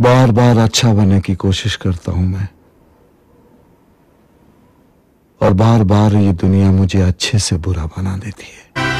बार बार अच्छा बनने की कोशिश करता हूं मैं और बार बार ये दुनिया मुझे अच्छे से बुरा बना देती है